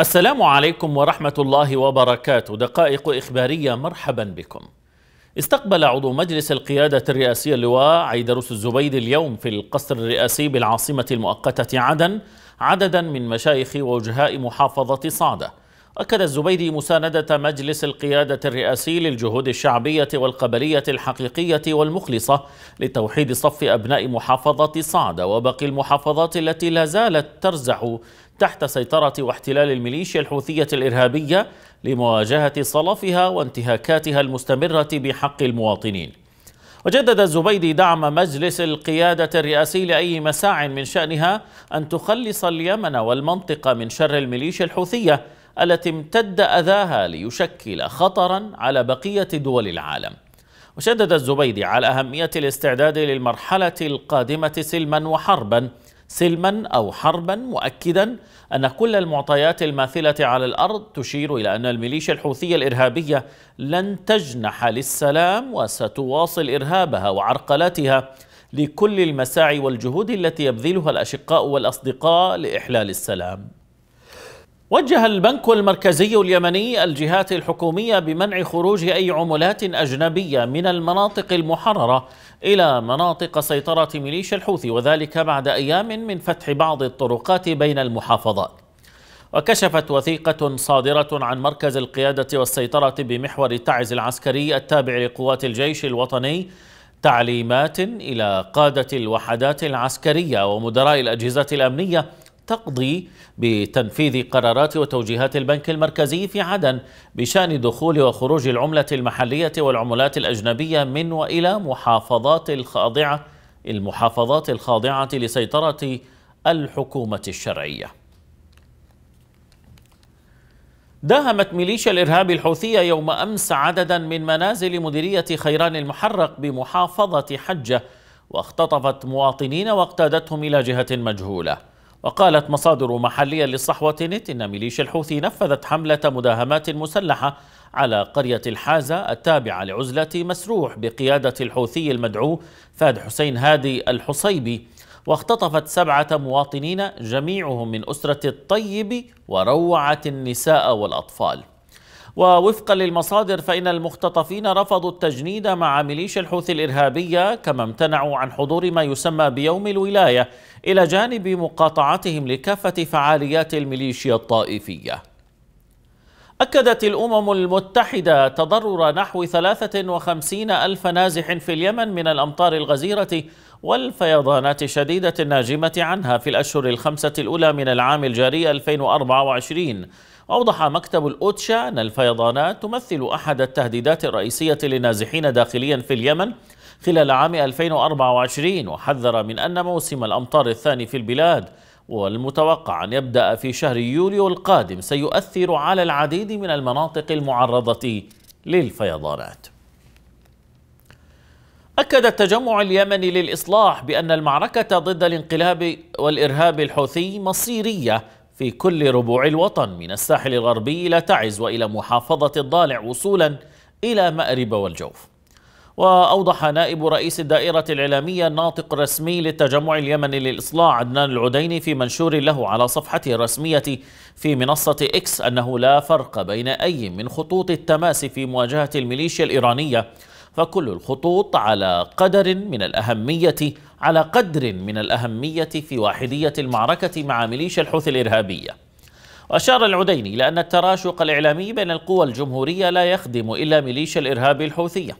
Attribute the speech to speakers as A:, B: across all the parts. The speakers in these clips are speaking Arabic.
A: السلام عليكم ورحمة الله وبركاته دقائق إخبارية مرحبا بكم استقبل عضو مجلس القيادة الرئاسي اللواء عيدروس الزبيد اليوم في القصر الرئاسي بالعاصمة المؤقتة عدن عددا من مشايخ ووجهاء محافظة صعده أكد الزبيدي مساندة مجلس القيادة الرئاسي للجهود الشعبية والقبلية الحقيقية والمخلصة لتوحيد صف أبناء محافظة صعدة وباقي المحافظات التي لا زالت ترزح تحت سيطرة واحتلال الميليشيا الحوثية الإرهابية لمواجهة صلفها وانتهاكاتها المستمرة بحق المواطنين وجدد الزبيدي دعم مجلس القيادة الرئاسي لأي مساع من شأنها أن تخلص اليمن والمنطقة من شر الميليشيا الحوثية التي امتد أذاها ليشكل خطرا على بقية دول العالم وشدد الزبيدي على أهمية الاستعداد للمرحلة القادمة سلما وحربا سلما أو حربا مؤكدا أن كل المعطيات الماثلة على الأرض تشير إلى أن الميليشيا الحوثية الإرهابية لن تجنح للسلام وستواصل إرهابها وعرقلاتها لكل المساعي والجهود التي يبذلها الأشقاء والأصدقاء لإحلال السلام وجه البنك المركزي اليمني الجهات الحكومية بمنع خروج أي عملات أجنبية من المناطق المحررة إلى مناطق سيطرة ميليشيا الحوثي وذلك بعد أيام من فتح بعض الطرقات بين المحافظات وكشفت وثيقة صادرة عن مركز القيادة والسيطرة بمحور تعز العسكري التابع لقوات الجيش الوطني تعليمات إلى قادة الوحدات العسكرية ومدراء الأجهزة الأمنية تقضي بتنفيذ قرارات وتوجيهات البنك المركزي في عدن بشان دخول وخروج العملة المحلية والعملات الأجنبية من وإلى محافظات الخاضعة المحافظات الخاضعة لسيطرة الحكومة الشرعية داهمت ميليشيا الإرهاب الحوثية يوم أمس عددا من منازل مديرية خيران المحرق بمحافظة حجة واختطفت مواطنين واقتادتهم إلى جهة مجهولة وقالت مصادر محلية للصحوة نت إن ميليشيا الحوثي نفذت حملة مداهمات مسلحة على قرية الحازة التابعة لعزلة مسروح بقيادة الحوثي المدعو فهد حسين هادي الحصيبي واختطفت سبعة مواطنين جميعهم من أسرة الطيب وروعت النساء والأطفال ووفقا للمصادر فإن المختطفين رفضوا التجنيد مع ميليشيا الحوثي الإرهابية كما امتنعوا عن حضور ما يسمى بيوم الولاية إلى جانب مقاطعتهم لكافة فعاليات الميليشيا الطائفية أكدت الأمم المتحدة تضرر نحو 53 ألف نازح في اليمن من الأمطار الغزيرة والفيضانات الشديدة الناجمة عنها في الأشهر الخمسة الأولى من العام الجاري 2024 أوضح مكتب الأوتشا أن الفيضانات تمثل أحد التهديدات الرئيسية للنازحين داخليا في اليمن خلال عام 2024 وحذر من أن موسم الأمطار الثاني في البلاد والمتوقع أن يبدأ في شهر يوليو القادم سيؤثر على العديد من المناطق المعرضة للفيضانات أكد التجمع اليمني للإصلاح بأن المعركة ضد الانقلاب والإرهاب الحوثي مصيرية في كل ربوع الوطن من الساحل الغربي إلى تعز وإلى محافظة الضالع وصولا إلى مأرب والجوف وأوضح نائب رئيس الدائرة الإعلامية الناطق الرسمي للتجمع اليمني للإصلاح عدنان العديني في منشور له على صفحته الرسمية في منصة إكس أنه لا فرق بين أي من خطوط التماس في مواجهة الميليشيا الإيرانية فكل الخطوط على قدر من الأهمية على قدر من الأهمية في واحدية المعركة مع ميليشيا الحوثي الإرهابية وأشار العديني إلى أن التراشق الإعلامي بين القوى الجمهورية لا يخدم إلا ميليشيا الإرهاب الحوثية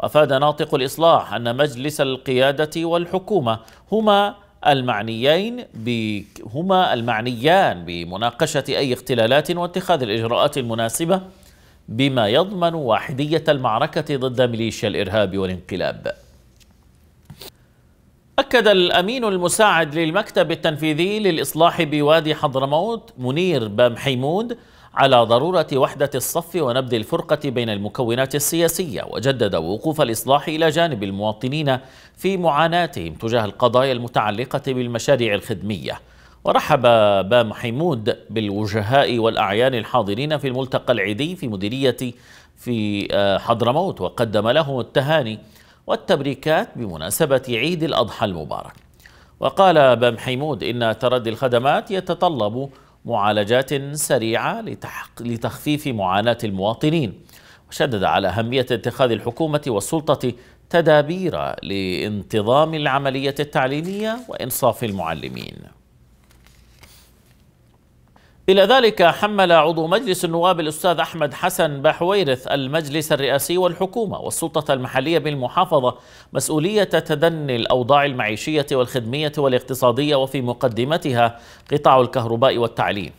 A: وأفاد ناطق الإصلاح أن مجلس القيادة والحكومة هما المعنيين هما المعنيان بمناقشة أي اختلالات واتخاذ الإجراءات المناسبة بما يضمن واحدية المعركة ضد ميليشيا الإرهاب والانقلاب أكد الأمين المساعد للمكتب التنفيذي للإصلاح بوادي حضرموت منير بام حيمود على ضرورة وحدة الصف ونبذ الفرقة بين المكونات السياسية وجدد وقوف الإصلاح إلى جانب المواطنين في معاناتهم تجاه القضايا المتعلقة بالمشاريع الخدمية ورحب بام حمود بالوجهاء والأعيان الحاضرين في الملتقى العيدي في مديرية في آه، حضرموت وقدم لهم التهاني والتبريكات بمناسبة عيد الأضحى المبارك وقال بام حمود إن تردي الخدمات يتطلب معالجات سريعة لتخفيف معاناة المواطنين وشدد على أهمية اتخاذ الحكومة والسلطة تدابير لانتظام العملية التعليمية وإنصاف المعلمين إلى ذلك حمل عضو مجلس النواب الأستاذ أحمد حسن بحويرث المجلس الرئاسي والحكومة والسلطة المحلية بالمحافظة مسؤولية تدني الأوضاع المعيشية والخدمية والاقتصادية وفي مقدمتها قطاع الكهرباء والتعليم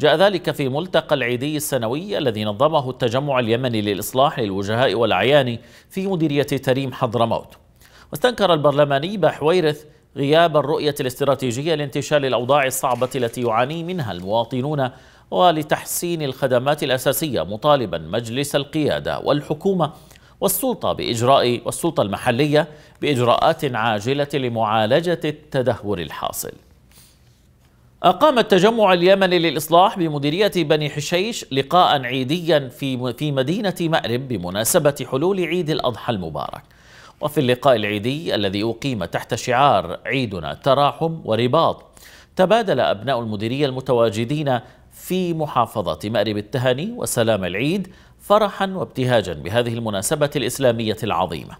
A: جاء ذلك في ملتقى العيدي السنوي الذي نظمه التجمع اليمني للإصلاح للوجهاء والأعيان في مديرية تريم حضرموت واستنكر البرلماني بحويرث غياب الرؤية الاستراتيجية لانتشال الأوضاع الصعبة التي يعاني منها المواطنون ولتحسين الخدمات الأساسية مطالبا مجلس القيادة والحكومة والسلطة بإجراء والسلطة المحلية بإجراءات عاجلة لمعالجة التدهور الحاصل أقام التجمع اليمني للإصلاح بمديرية بني حشيش لقاء عيديا في مدينة مأرب بمناسبة حلول عيد الأضحى المبارك وفي اللقاء العيدي الذي أقيم تحت شعار عيدنا تراحم ورباط تبادل أبناء المديرية المتواجدين في محافظة مأرب التهاني وسلام العيد فرحا وابتهاجا بهذه المناسبة الإسلامية العظيمة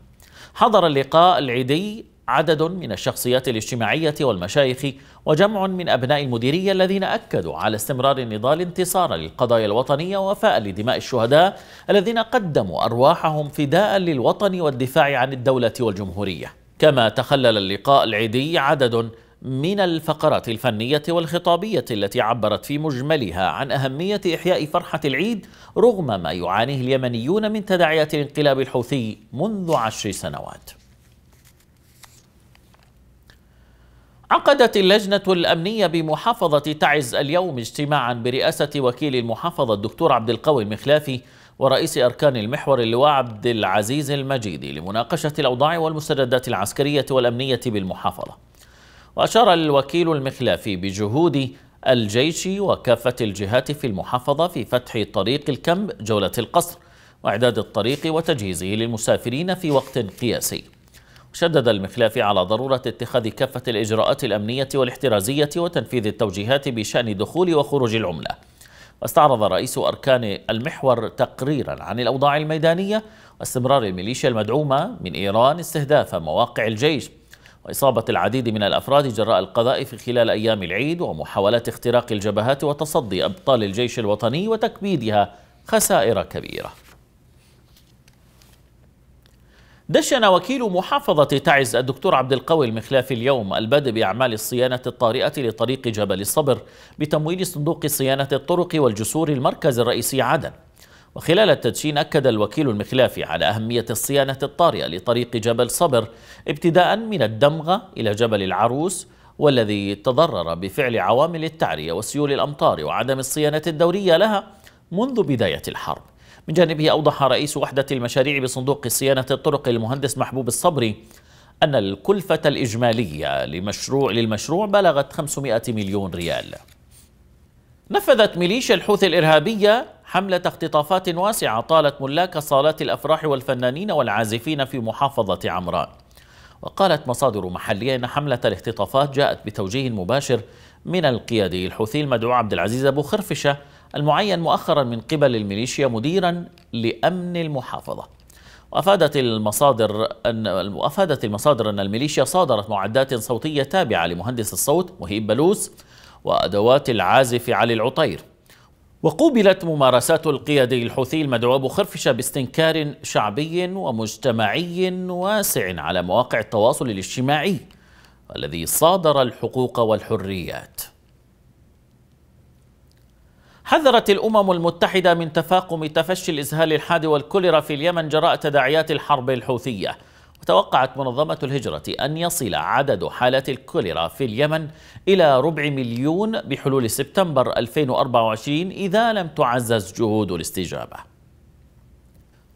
A: حضر اللقاء العيدي عدد من الشخصيات الاجتماعية والمشايخ وجمع من أبناء المديرية الذين أكدوا على استمرار النضال انتصارا للقضايا الوطنية ووفاء لدماء الشهداء الذين قدموا أرواحهم فداء للوطن والدفاع عن الدولة والجمهورية كما تخلل اللقاء العيدي عدد من الفقرات الفنية والخطابية التي عبرت في مجملها عن أهمية إحياء فرحة العيد رغم ما يعانيه اليمنيون من تداعيات الانقلاب الحوثي منذ عشر سنوات عقدت اللجنة الأمنية بمحافظة تعز اليوم اجتماعا برئاسة وكيل المحافظة الدكتور عبد القوي المخلافي ورئيس أركان المحور اللواء عبد العزيز المجيدي لمناقشة الأوضاع والمستجدات العسكرية والأمنية بالمحافظة وأشار الوكيل المخلافي بجهود الجيش وكافة الجهات في المحافظة في فتح طريق الكم جولة القصر وإعداد الطريق وتجهيزه للمسافرين في وقت قياسي شدد المخلافي على ضرورة اتخاذ كافة الإجراءات الأمنية والاحترازية وتنفيذ التوجيهات بشأن دخول وخروج العملة واستعرض رئيس أركان المحور تقريرا عن الأوضاع الميدانية واستمرار الميليشيا المدعومة من إيران استهداف مواقع الجيش وإصابة العديد من الأفراد جراء القذائف خلال أيام العيد ومحاولات اختراق الجبهات وتصدي أبطال الجيش الوطني وتكبيدها خسائر كبيره دشن وكيل محافظة تعز الدكتور عبد القوي المخلافي اليوم البدء بأعمال الصيانة الطارئة لطريق جبل الصبر بتمويل صندوق صيانة الطرق والجسور المركز الرئيسي عدن وخلال التدشين أكد الوكيل المخلافي على أهمية الصيانة الطارئة لطريق جبل صبر ابتداء من الدمغة إلى جبل العروس والذي تضرر بفعل عوامل التعرية وسيول الأمطار وعدم الصيانة الدورية لها منذ بداية الحرب من جانبه أوضح رئيس وحدة المشاريع بصندوق صيانة الطرق المهندس محبوب الصبري أن الكلفة الإجمالية لمشروع للمشروع بلغت 500 مليون ريال نفذت ميليشيا الحوثي الإرهابية حملة اختطافات واسعة طالت ملاك صالات الأفراح والفنانين والعازفين في محافظة عمران وقالت مصادر محلية أن حملة الاختطافات جاءت بتوجيه مباشر من القيادي الحوثي المدعو عبد العزيز أبو خرفشة المعين مؤخرا من قبل الميليشيا مديرا لأمن المحافظة وأفادت المصادر أن أفادت المصادر أن الميليشيا صادرت معدات صوتية تابعة لمهندس الصوت مهيب بلوس وأدوات العازف علي العطير وقوبلت ممارسات القيادي الحوثي المدعو أبو خرفشة باستنكار شعبي ومجتمعي واسع على مواقع التواصل الاجتماعي الذي صادر الحقوق والحريات حذرت الأمم المتحدة من تفاقم تفشي الإسهال الحاد والكوليرا في اليمن جراء تداعيات الحرب الحوثية وتوقعت منظمة الهجرة أن يصل عدد حالات الكوليرا في اليمن إلى ربع مليون بحلول سبتمبر 2024 إذا لم تعزز جهود الاستجابة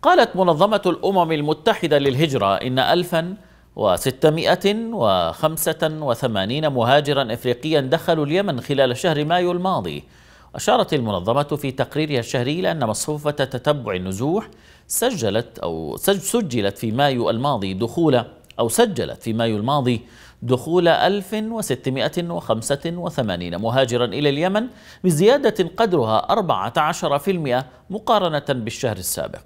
A: قالت منظمة الأمم المتحدة للهجرة إن ألفاً وستمائة وخمسة وثمانين مهاجرا إفريقيا دخلوا اليمن خلال شهر مايو الماضي أشارت المنظمة في تقريرها الشهري إلى أن مصفوفة تتبع النزوح سجلت أو سجلت في مايو الماضي دخول أو سجلت في مايو الماضي دخول 1685 مهاجرا إلى اليمن بزيادة قدرها 14% مقارنة بالشهر السابق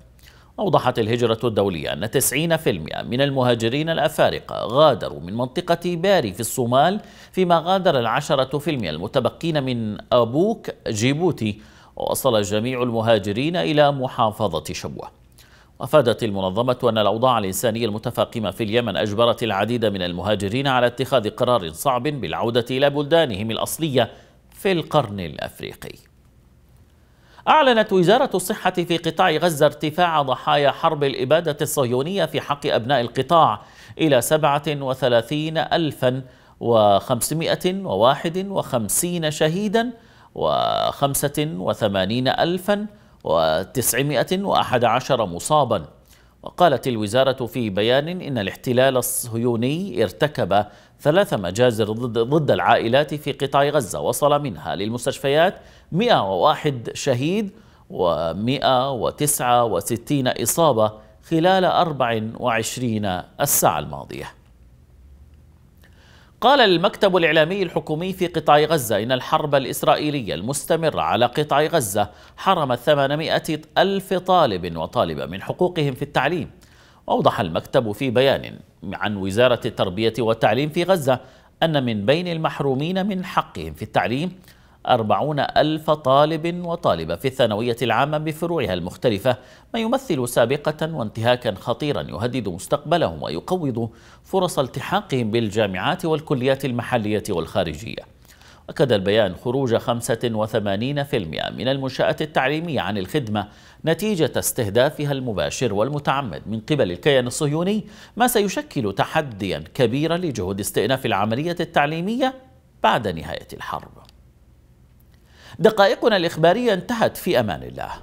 A: أوضحت الهجرة الدولية أن 90% من المهاجرين الأفارقة غادروا من منطقة باري في الصومال فيما غادر العشرة في المئة المتبقين من أبوك جيبوتي ووصل جميع المهاجرين إلى محافظة شبوة أفادت المنظمة أن الأوضاع الإنسانية المتفاقمة في اليمن أجبرت العديد من المهاجرين على اتخاذ قرار صعب بالعودة إلى بلدانهم الأصلية في القرن الأفريقي أعلنت وزارة الصحة في قطاع غزة ارتفاع ضحايا حرب الإبادة الصهيونية في حق أبناء القطاع إلى 37 ألفا و551 شهيدا و85 ألفا و911 مصابا وقالت الوزارة في بيان إن الاحتلال الصهيوني ارتكب ثلاث مجازر ضد العائلات في قطاع غزة وصل منها للمستشفيات 101 شهيد و169 إصابة خلال 24 الساعة الماضية قال المكتب الإعلامي الحكومي في قطاع غزة إن الحرب الإسرائيلية المستمرة على قطاع غزة حرمت 800 ألف طالب وطالبة من حقوقهم في التعليم وأوضح المكتب في بيان عن وزارة التربية والتعليم في غزة أن من بين المحرومين من حقهم في التعليم أربعون ألف طالب وطالبة في الثانوية العامة بفروعها المختلفة ما يمثل سابقة وانتهاكا خطيرا يهدد مستقبلهم ويقوض فرص التحاقهم بالجامعات والكليات المحلية والخارجية أكد البيان خروج 85% من المنشآت التعليمية عن الخدمة نتيجة استهدافها المباشر والمتعمد من قبل الكيان الصهيوني ما سيشكل تحديا كبيرا لجهود استئناف العملية التعليمية بعد نهاية الحرب دقائقنا الإخبارية انتهت في أمان الله